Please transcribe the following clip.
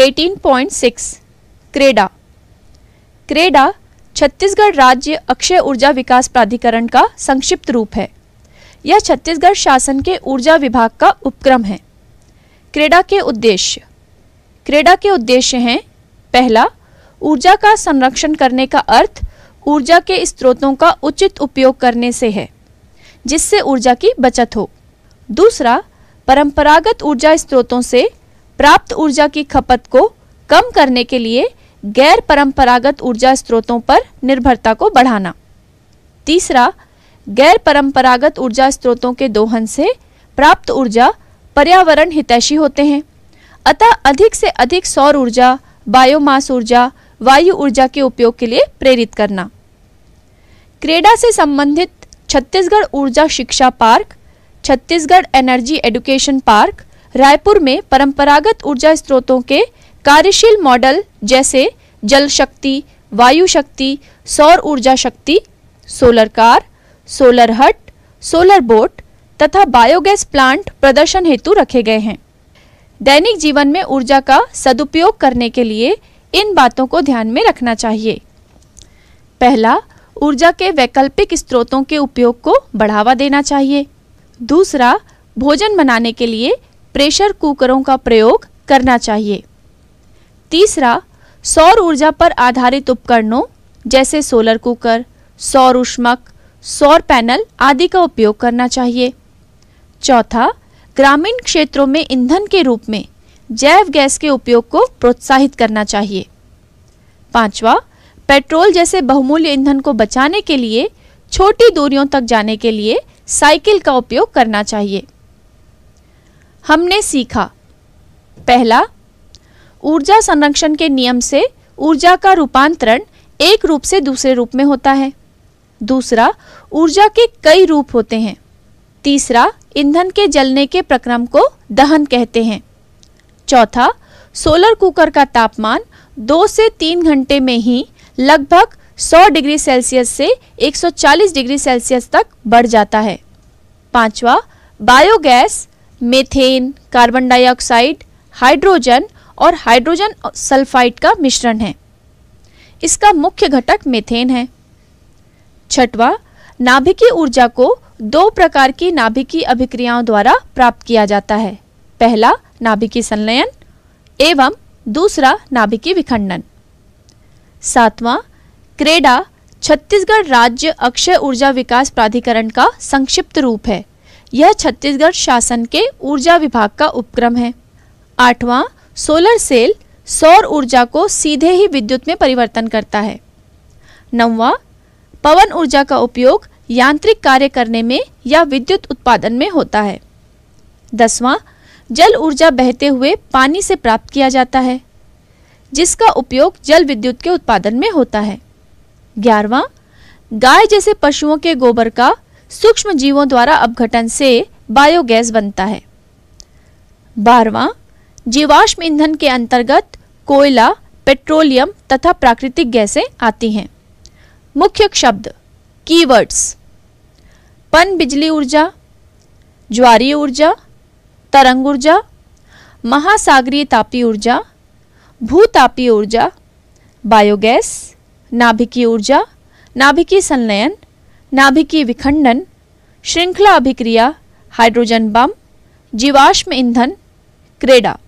18.6 क्रेडा क्रेडा छत्तीसगढ़ राज्य अक्षय ऊर्जा विकास प्राधिकरण का संक्षिप्त रूप है यह छत्तीसगढ़ शासन के ऊर्जा विभाग का उपक्रम है क्रेडा के उद्देश्य क्रेडा के उद्देश्य हैं पहला ऊर्जा का संरक्षण करने का अर्थ ऊर्जा के स्रोतों का उचित उपयोग करने से है जिससे ऊर्जा की बचत हो दूसरा परंपरागत ऊर्जा स्रोतों से प्राप्त ऊर्जा की खपत को कम करने के लिए गैर परंपरागत ऊर्जा स्रोतों पर निर्भरता को बढ़ाना तीसरा गैर परंपरागत ऊर्जा स्रोतों के दोहन से प्राप्त ऊर्जा पर्यावरण हितैषी होते हैं अतः अधिक से अधिक सौर ऊर्जा बायोमास ऊर्जा वायु ऊर्जा के उपयोग के लिए प्रेरित करना क्रेडा से संबंधित छत्तीसगढ़ ऊर्जा शिक्षा park Chhattisgarh energy education park Raipur में परंपरागत ऊर्जा स्रोतों के कार्यशील मॉडल जैसे जल शक्ति वायु शक्ति सौर ऊर्जा शक्ति solar car solar hut solar boat तथा बायोगैस प्लांट प्रदर्शन हेतु रखे गए हैं दैनिक जीवन में ऊर्जा का सदुपयोग करने के लिए इन बातों को ध्यान में रखना चाहिए पहला ऊर्जा के वैकल्पिक स्रोतों के उपयोग को बढ़ावा देना चाहिए दूसरा भोजन बनाने के लिए प्रेशर कुकरों का प्रयोग करना चाहिए तीसरा सौर ऊर्जा पर आधारित उपकरणों जैसे सोलर कुकर सौर उष्मक सौर पैनल आदि का उपयोग करना चाहिए चौथा ग्रामीण क्षेत्रों में ईंधन के रूप में जैव गैस के उपयोग को प्रोत्साहित करना चाहिए पांचवा पेट्रोल जैसे बहुमूल्य ईंधन को बचाने के लिए छोटी दूरियों तक जाने के लिए साइकिल का उपयोग करना चाहिए हमने सीखा पहला ऊर्जा संरक्षण के नियम से ऊर्जा का रूपांतरण एक रूप से दूसरे रूप में होता है दूसरा ऊर्जा के कई रूप होते हैं तीसरा ईंधन के जलने के प्रक्रम को दहन कहते हैं चौथा सोलर कुकर का तापमान दो से तीन घंटे में ही लगभग 100 डिग्री सेल्सियस से 140 डिग्री सेल्सियस तक बढ़ जाता है पांचवा biogas methane carbon dioxide hydrogen और हाइड्रोजन सल्फाइड का मिश्रण है इसका मुख्य घटक मेथेन है छठवा नाभिकीय ऊर्जा को दो प्रकार की नाभिकीय अभिक्रियाओं द्वारा प्राप्त किया जाता है पहला नाभिकीय संलयन एवं दूसरा नाभिकीय विखंडन सातवां क्रेडा छत्तीसगढ़ राज्य अक्षय ऊर्जा विकास प्राधिकरण का संक्षिप्त रूप है यह छत्तीसगढ़ शासन के ऊर्जा विभाग का उपक्रम है आठवां सोलर सेल सौर ऊर्जा को सीधे ही विद्युत में परिवर्तन करता है नौवा पवन ऊर्जा का उपयोग यांत्रिक कार्य करने में या विद्युत उत्पादन में होता है दसवां जल ऊर्जा बहते हुए पानी से प्राप्त किया जाता है जिसका उपयोग जल विद्युत के उत्पादन में होता है ग्यारहवा गाय जैसे पशुओं के गोबर का सूक्ष्म जीवों द्वारा अपघटन से बायोगैस बनता है बारवा जीवाश्म ईंधन के अंतर्गत कोयला पेट्रोलियम तथा प्राकृतिक गैसें आती हैं मुख्य शब्द कीवर्ड्स पन बिजली ऊर्जा ज्वारीय ऊर्जा तरंग ऊर्जा महासागरीय तापी ऊर्जा भूतापी ऊर्जा बायोगैस नाभिकीय ऊर्जा नाभिकीय संलयन नाभिकीय विखंडन श्रृंखला अभिक्रिया हाइड्रोजन बम जीवाश्म ईंधन क्रेडा